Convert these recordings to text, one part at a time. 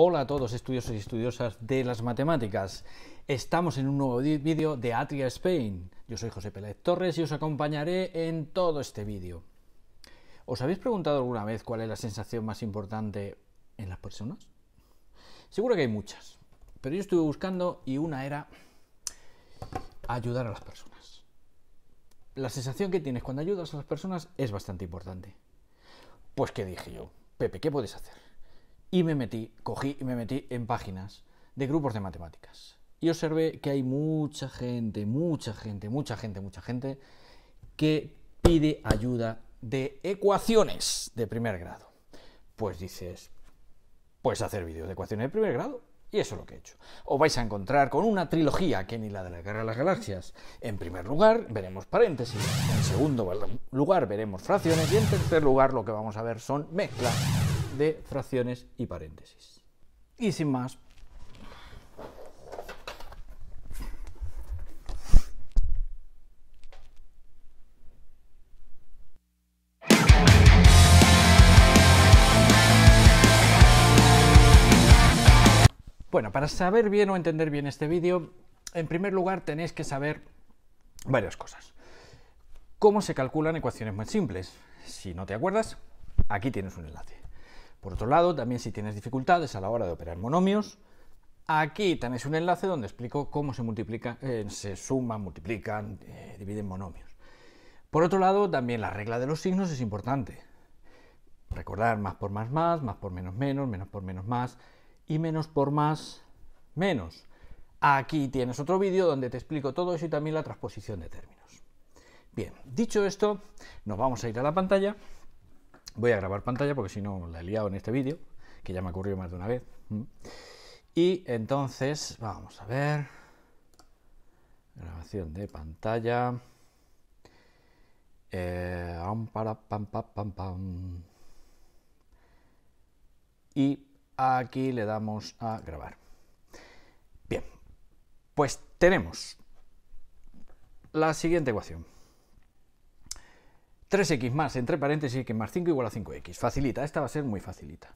Hola a todos estudiosos y estudiosas de las matemáticas. Estamos en un nuevo vídeo de Atria Spain. Yo soy José Pérez Torres y os acompañaré en todo este vídeo. ¿Os habéis preguntado alguna vez cuál es la sensación más importante en las personas? Seguro que hay muchas, pero yo estuve buscando y una era ayudar a las personas. La sensación que tienes cuando ayudas a las personas es bastante importante. Pues qué dije yo, Pepe, ¿qué puedes hacer? y me metí, cogí y me metí en páginas de grupos de matemáticas. Y observé que hay mucha gente, mucha gente, mucha gente, mucha gente que pide ayuda de ecuaciones de primer grado. Pues dices, ¿puedes hacer vídeos de ecuaciones de primer grado. Y eso es lo que he hecho. Os vais a encontrar con una trilogía que ni la de la Guerra de las Galaxias. En primer lugar, veremos paréntesis. En segundo lugar, veremos fracciones. Y en tercer lugar, lo que vamos a ver son mezclas de fracciones y paréntesis. Y sin más. Bueno, para saber bien o entender bien este vídeo, en primer lugar tenéis que saber varias cosas. ¿Cómo se calculan ecuaciones muy simples? Si no te acuerdas, aquí tienes un enlace. Por otro lado, también si tienes dificultades a la hora de operar monomios, aquí tenéis un enlace donde explico cómo se, multiplica, eh, se suman, multiplican, eh, dividen monomios. Por otro lado, también la regla de los signos es importante. Recordar más por más más, más por menos menos, menos por menos más y menos por más menos. Aquí tienes otro vídeo donde te explico todo eso y también la transposición de términos. Bien, dicho esto, nos vamos a ir a la pantalla Voy a grabar pantalla porque si no la he liado en este vídeo, que ya me ha ocurrido más de una vez. Mm. Y entonces, vamos a ver. Grabación de pantalla. Eh, para pam, pam, pam, pam. Y aquí le damos a grabar. Bien, pues tenemos la siguiente ecuación. 3x más, entre paréntesis, que más 5 igual a 5x. Facilita, esta va a ser muy facilita.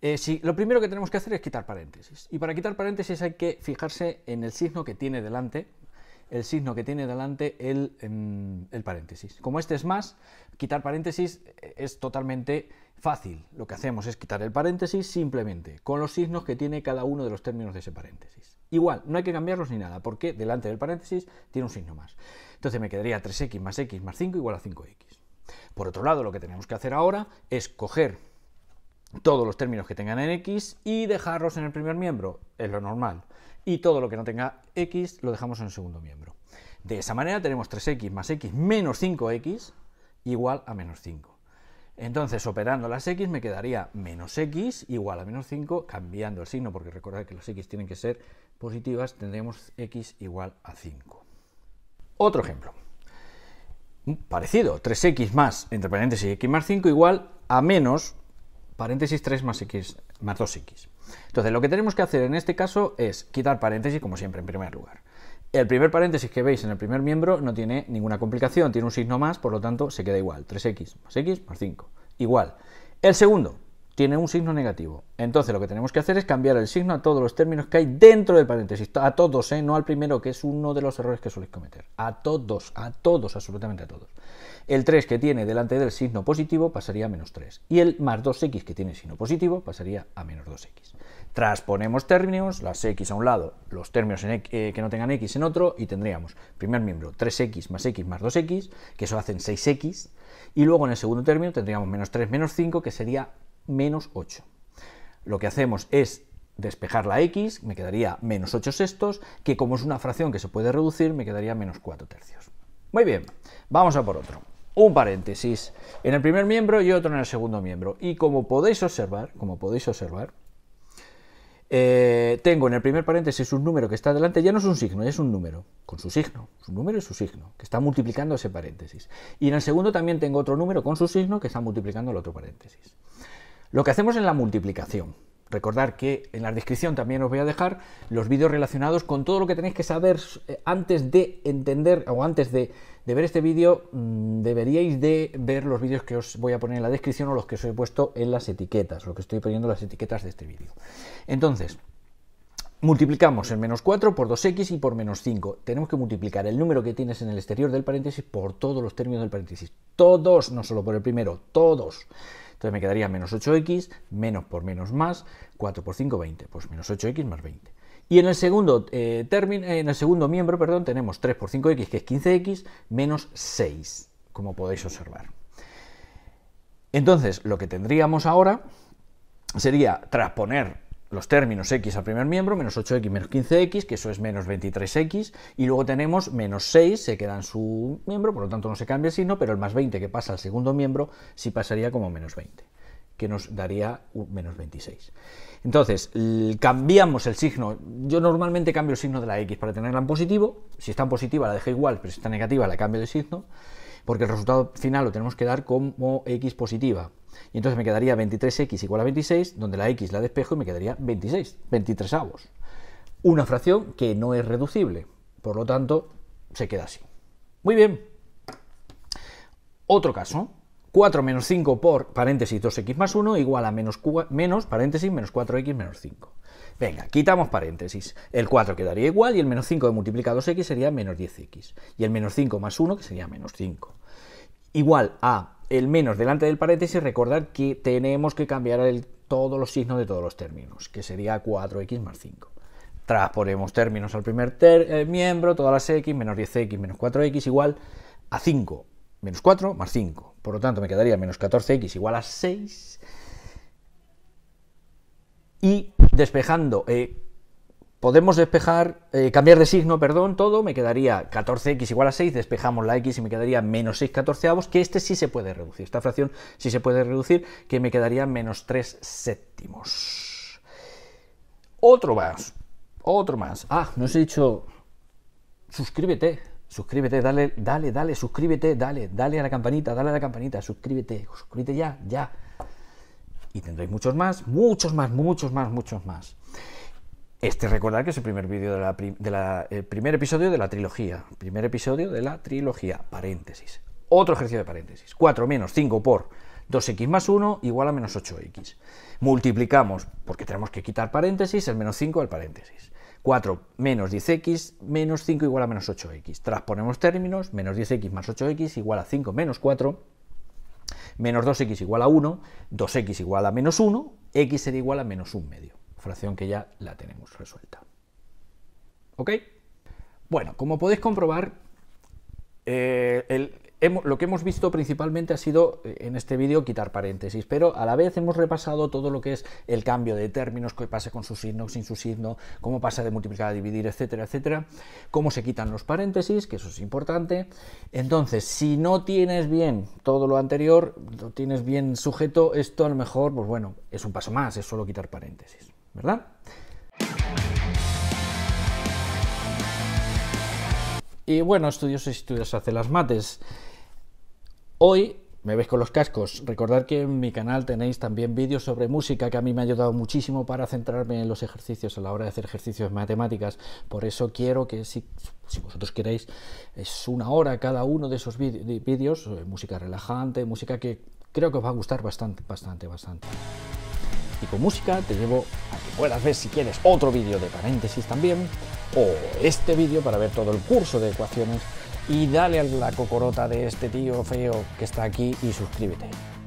Eh, si, lo primero que tenemos que hacer es quitar paréntesis. Y para quitar paréntesis hay que fijarse en el signo que tiene delante, el signo que tiene delante el, em, el paréntesis. Como este es más, quitar paréntesis eh, es totalmente fácil. Lo que hacemos es quitar el paréntesis simplemente, con los signos que tiene cada uno de los términos de ese paréntesis. Igual, no hay que cambiarlos ni nada, porque delante del paréntesis tiene un signo más. Entonces me quedaría 3x más x más 5 igual a 5x. Por otro lado, lo que tenemos que hacer ahora es coger todos los términos que tengan en x y dejarlos en el primer miembro, es lo normal. Y todo lo que no tenga x lo dejamos en el segundo miembro. De esa manera tenemos 3x más x menos 5x igual a menos 5. Entonces, operando las x me quedaría menos x igual a menos 5, cambiando el signo, porque recordad que las x tienen que ser positivas tendremos x igual a 5. Otro ejemplo. Mm, parecido, 3x más, entre paréntesis, x más 5 igual a menos, paréntesis 3 más x más 2x. Entonces, lo que tenemos que hacer en este caso es quitar paréntesis, como siempre, en primer lugar. El primer paréntesis que veis en el primer miembro no tiene ninguna complicación, tiene un signo más, por lo tanto se queda igual, 3x más x más 5, igual. El segundo, tiene un signo negativo. Entonces lo que tenemos que hacer es cambiar el signo a todos los términos que hay dentro del paréntesis. A todos, ¿eh? no al primero, que es uno de los errores que soléis cometer. A todos, a todos, absolutamente a todos. El 3 que tiene delante del signo positivo pasaría a menos 3. Y el más 2x que tiene signo positivo pasaría a menos 2x. Transponemos términos, las x a un lado, los términos eh, que no tengan x en otro, y tendríamos primer miembro 3x más x más 2x, que eso hacen 6x. Y luego en el segundo término tendríamos menos 3 menos 5, que sería menos 8. Lo que hacemos es despejar la x, me quedaría menos 8 sextos, que como es una fracción que se puede reducir, me quedaría menos 4 tercios. Muy bien, vamos a por otro. Un paréntesis en el primer miembro y otro en el segundo miembro. Y como podéis observar, como podéis observar, eh, tengo en el primer paréntesis un número que está delante, ya no es un signo, ya es un número, con su signo, su número y su signo, que está multiplicando ese paréntesis. Y en el segundo también tengo otro número con su signo que está multiplicando el otro paréntesis. Lo que hacemos en la multiplicación. Recordar que en la descripción también os voy a dejar los vídeos relacionados con todo lo que tenéis que saber eh, antes de entender o antes de, ver este vídeo. Mm, deberíais de ver los vídeos que os voy a poner en la descripción o los que os he puesto en las etiquetas, lo que estoy poniendo en las etiquetas de este vídeo. Entonces, multiplicamos el menos 4 por 2x y por menos 5. Tenemos que multiplicar el número que tienes en el exterior del paréntesis por todos los términos del paréntesis. Todos, no solo por el primero, todos. Entonces me quedaría menos 8x, menos por menos más, 4 por 5, 20, pues menos 8x más 20. Y en el segundo, eh, término, eh, en el segundo miembro perdón, tenemos 3 por 5x, que es 15x, menos 6, como podéis observar. Entonces, lo que tendríamos ahora sería transponer los términos x al primer miembro, menos 8x menos 15x, que eso es menos 23x, y luego tenemos menos 6, se queda en su miembro, por lo tanto no se cambia el signo, pero el más 20 que pasa al segundo miembro sí pasaría como menos 20, que nos daría menos 26. Entonces, cambiamos el signo, yo normalmente cambio el signo de la x para tenerla en positivo, si está en positiva la dejo igual, pero si está negativa la cambio de signo, porque el resultado final lo tenemos que dar como x positiva, y entonces me quedaría 23x igual a 26, donde la x la despejo y me quedaría 26, 23 avos. Una fracción que no es reducible, por lo tanto, se queda así. Muy bien. Otro caso, 4 menos 5 por paréntesis 2x más 1 igual a menos, paréntesis menos 4x menos 5. Venga, quitamos paréntesis. El 4 quedaría igual y el menos 5 de multiplica 2x sería menos 10x. Y el menos 5 más 1 que sería menos 5. Igual a el menos delante del paréntesis, recordar que tenemos que cambiar el, todos los signos de todos los términos, que sería 4x más 5. Transponemos términos al primer eh, miembro, todas las x, menos 10x, menos 4x, igual a 5, menos 4 más 5. Por lo tanto, me quedaría menos 14x igual a 6. Y despejando eh, Podemos despejar, eh, cambiar de signo, perdón, todo, me quedaría 14x igual a 6, despejamos la x y me quedaría menos 6 catorceavos, que este sí se puede reducir, esta fracción sí se puede reducir, que me quedaría menos 3 séptimos. Otro más, otro más. Ah, no os he dicho, suscríbete, suscríbete, dale, dale, dale, suscríbete, dale, dale a la campanita, dale a la campanita, suscríbete, suscríbete ya, ya. Y tendréis muchos más, muchos más, muchos más, muchos más. Este recordar que es el primer vídeo de primer episodio de la trilogía. Primer episodio de la trilogía. Paréntesis. Otro ejercicio de paréntesis. 4 menos 5 por 2x más 1 igual a menos 8x. Multiplicamos, porque tenemos que quitar paréntesis, el menos 5 al paréntesis. 4 menos 10x menos 5 igual a menos 8x. Transponemos términos, menos 10x más 8x igual a 5 menos 4, menos 2x igual a 1, 2x igual a menos 1, x sería igual a menos 1 medio fracción que ya la tenemos resuelta. ¿Ok? Bueno, como podéis comprobar, eh, lo que hemos visto principalmente ha sido eh, en este vídeo quitar paréntesis, pero a la vez hemos repasado todo lo que es el cambio de términos, qué pasa con su signo, sin su signo, cómo pasa de multiplicar a dividir, etcétera, etcétera, cómo se quitan los paréntesis, que eso es importante. Entonces, si no tienes bien todo lo anterior, lo tienes bien sujeto, esto a lo mejor, pues bueno, es un paso más, es solo quitar paréntesis. ¿verdad? Y bueno, estudios y estudios hace las mates. Hoy me ves con los cascos. Recordad que en mi canal tenéis también vídeos sobre música que a mí me ha ayudado muchísimo para centrarme en los ejercicios a la hora de hacer ejercicios de matemáticas. Por eso quiero que si, si vosotros queréis, es una hora cada uno de esos vídeos, eh, música relajante, música que creo que os va a gustar bastante, bastante, bastante con Música, te llevo a que puedas ver si quieres otro vídeo de paréntesis también, o este vídeo para ver todo el curso de ecuaciones, y dale a la cocorota de este tío feo que está aquí y suscríbete.